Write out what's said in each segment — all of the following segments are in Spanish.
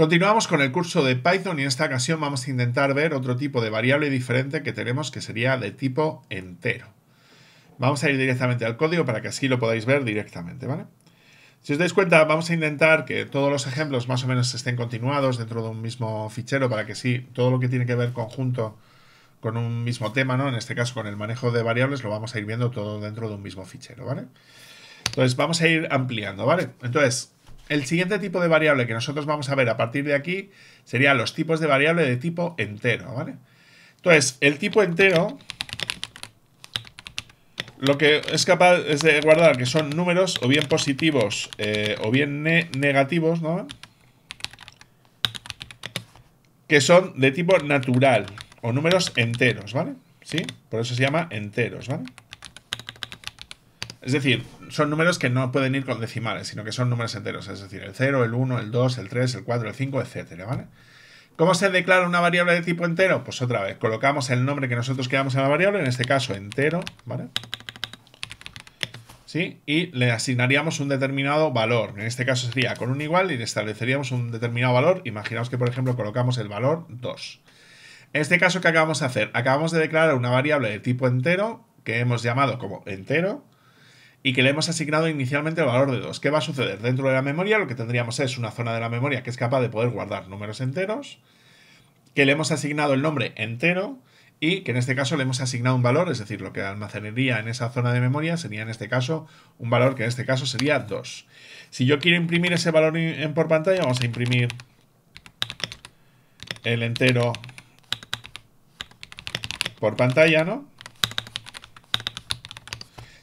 Continuamos con el curso de Python y en esta ocasión vamos a intentar ver otro tipo de variable diferente que tenemos que sería de tipo entero. Vamos a ir directamente al código para que así lo podáis ver directamente, ¿vale? Si os dais cuenta, vamos a intentar que todos los ejemplos más o menos estén continuados dentro de un mismo fichero para que sí, todo lo que tiene que ver conjunto con un mismo tema, ¿no? En este caso con el manejo de variables lo vamos a ir viendo todo dentro de un mismo fichero, ¿vale? Entonces vamos a ir ampliando, ¿vale? Entonces, el siguiente tipo de variable que nosotros vamos a ver a partir de aquí serían los tipos de variable de tipo entero, ¿vale? Entonces, el tipo entero lo que es capaz es de guardar que son números o bien positivos eh, o bien negativos, ¿no? Que son de tipo natural o números enteros, ¿vale? ¿Sí? Por eso se llama enteros, ¿vale? Es decir, son números que no pueden ir con decimales, sino que son números enteros, es decir, el 0, el 1, el 2, el 3, el 4, el 5, etcétera, ¿vale? ¿Cómo se declara una variable de tipo entero? Pues otra vez, colocamos el nombre que nosotros queramos en la variable, en este caso entero, ¿vale? ¿Sí? Y le asignaríamos un determinado valor. En este caso sería con un igual y le estableceríamos un determinado valor. Imaginaos que, por ejemplo, colocamos el valor 2. En este caso, ¿qué acabamos de hacer? Acabamos de declarar una variable de tipo entero, que hemos llamado como entero, y que le hemos asignado inicialmente el valor de 2. ¿Qué va a suceder? Dentro de la memoria lo que tendríamos es una zona de la memoria que es capaz de poder guardar números enteros, que le hemos asignado el nombre entero y que en este caso le hemos asignado un valor, es decir, lo que almacenaría en esa zona de memoria sería en este caso un valor que en este caso sería 2. Si yo quiero imprimir ese valor en por pantalla, vamos a imprimir el entero por pantalla, ¿no?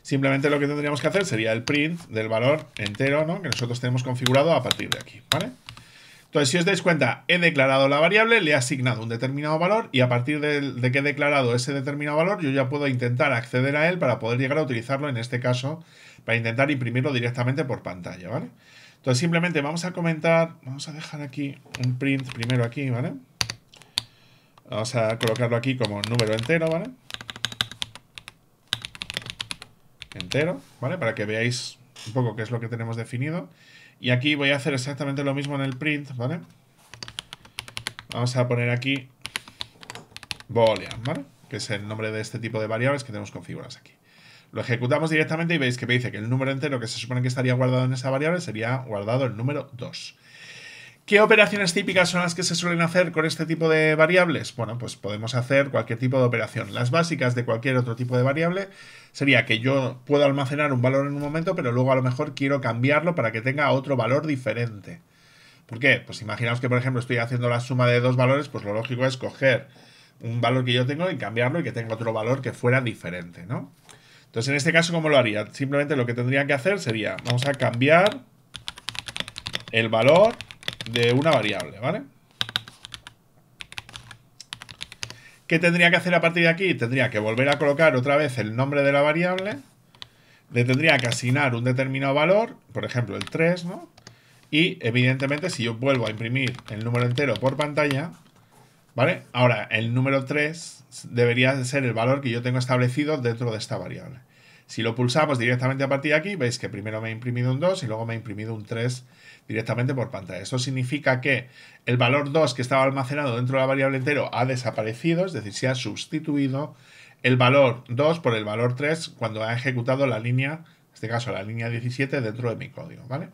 Simplemente lo que tendríamos que hacer sería el print del valor entero, ¿no? Que nosotros tenemos configurado a partir de aquí, ¿vale? Entonces, si os dais cuenta, he declarado la variable, le he asignado un determinado valor y a partir de, que he declarado ese determinado valor, yo ya puedo intentar acceder a él para poder llegar a utilizarlo, en este caso, para intentar imprimirlo directamente por pantalla, ¿vale? Entonces, simplemente vamos a comentar, vamos a dejar aquí un print primero aquí, ¿vale? Vamos a colocarlo aquí como número entero, ¿vale? vale entero, ¿vale? Para que veáis un poco qué es lo que tenemos definido. Y aquí voy a hacer exactamente lo mismo en el print, ¿vale? Vamos a poner aquí boolean, ¿vale? Que es el nombre de este tipo de variables que tenemos configuradas aquí. Lo ejecutamos directamente y veis que me dice que el número entero que se supone que estaría guardado en esa variable sería guardado el número 2. ¿Qué operaciones típicas son las que se suelen hacer con este tipo de variables? Bueno, pues podemos hacer cualquier tipo de operación. Las básicas de cualquier otro tipo de variable sería que yo puedo almacenar un valor en un momento, pero luego a lo mejor quiero cambiarlo para que tenga otro valor diferente. ¿Por qué? Pues imaginaos que, por ejemplo, estoy haciendo la suma de dos valores, pues lo lógico es coger un valor que yo tengo y cambiarlo y que tenga otro valor que fuera diferente, ¿no? Entonces, en este caso, ¿cómo lo haría? Simplemente lo que tendría que hacer sería, vamos a cambiar el valor de una variable, ¿vale? ¿Qué tendría que hacer a partir de aquí? Tendría que volver a colocar otra vez el nombre de la variable. Le tendría que asignar un determinado valor, por ejemplo el 3, ¿no? Y evidentemente si yo vuelvo a imprimir el número entero por pantalla, ¿vale? Ahora el número 3 debería ser el valor que yo tengo establecido dentro de esta variable. Si lo pulsamos directamente a partir de aquí, veis que primero me ha imprimido un 2 y luego me ha imprimido un 3 directamente por pantalla. Eso significa que el valor 2 que estaba almacenado dentro de la variable entero ha desaparecido, es decir, se ha sustituido el valor 2 por el valor 3 cuando ha ejecutado la línea, en este caso la línea 17, dentro de mi código, ¿vale?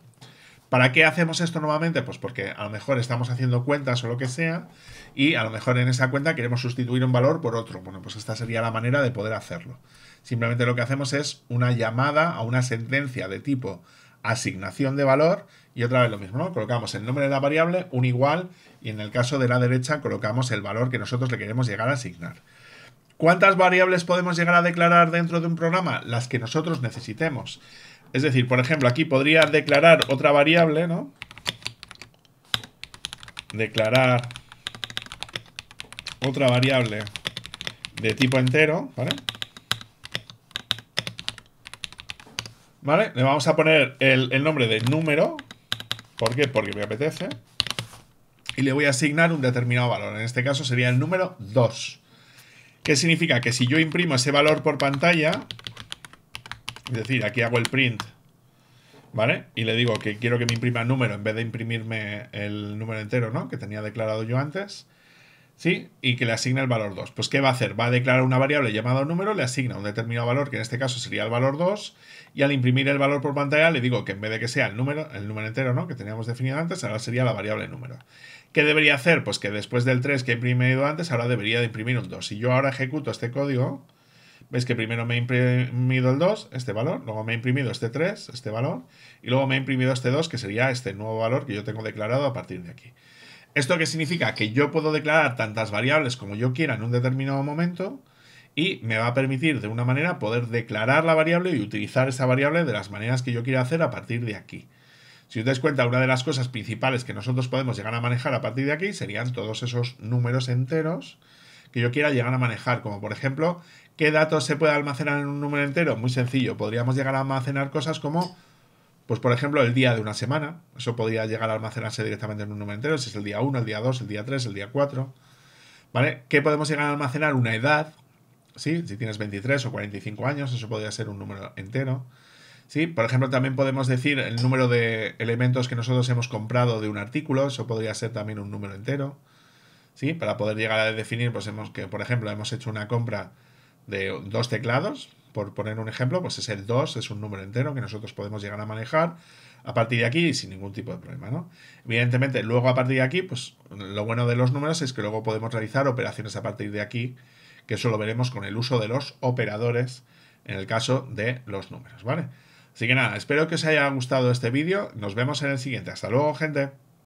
¿Para qué hacemos esto nuevamente? Pues porque a lo mejor estamos haciendo cuentas o lo que sea y a lo mejor en esa cuenta queremos sustituir un valor por otro. Bueno, pues esta sería la manera de poder hacerlo. Simplemente lo que hacemos es una llamada a una sentencia de tipo asignación de valor y otra vez lo mismo, ¿no? Colocamos el nombre de la variable, un igual, y en el caso de la derecha colocamos el valor que nosotros le queremos llegar a asignar. ¿Cuántas variables podemos llegar a declarar dentro de un programa? Las que nosotros necesitemos. Es decir, por ejemplo, aquí podría declarar otra variable, ¿no? Declarar otra variable de tipo entero, ¿vale? ¿Vale? Le vamos a poner el, el nombre de número, ¿Por qué? Porque me apetece. Y le voy a asignar un determinado valor. En este caso sería el número 2. ¿Qué significa? Que si yo imprimo ese valor por pantalla, es decir, aquí hago el print, ¿vale? Y le digo que quiero que me imprima el número en vez de imprimirme el número entero, ¿no? Que tenía declarado yo antes. ¿sí? Y que le asigna el valor 2. Pues ¿qué va a hacer? Va a declarar una variable llamada número, le asigna un determinado valor, que en este caso sería el valor 2, y al imprimir el valor por pantalla le digo que en vez de que sea el número, el número entero, ¿no? Que teníamos definido antes, ahora sería la variable número. ¿Qué debería hacer? Pues que después del 3 que he imprimido antes, ahora debería de imprimir un 2. Si yo ahora ejecuto este código, veis que primero me he imprimido el 2, este valor, luego me he imprimido este 3, este valor, y luego me he imprimido este 2, que sería este nuevo valor que yo tengo declarado a partir de aquí. ¿Esto qué significa? Que yo puedo declarar tantas variables como yo quiera en un determinado momento y me va a permitir de una manera poder declarar la variable y utilizar esa variable de las maneras que yo quiera hacer a partir de aquí. Si os dais cuenta, una de las cosas principales que nosotros podemos llegar a manejar a partir de aquí serían todos esos números enteros que yo quiera llegar a manejar, como por ejemplo, ¿qué datos se puede almacenar en un número entero? Muy sencillo, podríamos llegar a almacenar cosas como pues por ejemplo, el día de una semana, eso podría llegar a almacenarse directamente en un número entero, si es el día 1, el día 2, el día 3, el día 4. ¿Vale? ¿Qué podemos llegar a almacenar? Una edad, ¿sí? Si tienes 23 o 45 años, eso podría ser un número entero. ¿Sí? Por ejemplo, también podemos decir el número de elementos que nosotros hemos comprado de un artículo, eso podría ser también un número entero. ¿Sí? Para poder llegar a definir, pues hemos que, por ejemplo, hemos hecho una compra de dos teclados, por poner un ejemplo, pues es el 2, es un número entero que nosotros podemos llegar a manejar a partir de aquí sin ningún tipo de problema, ¿no? Evidentemente, luego a partir de aquí, pues lo bueno de los números es que luego podemos realizar operaciones a partir de aquí, que eso lo veremos con el uso de los operadores en el caso de los números, ¿vale? Así que nada, espero que os haya gustado este vídeo, nos vemos en el siguiente, hasta luego gente.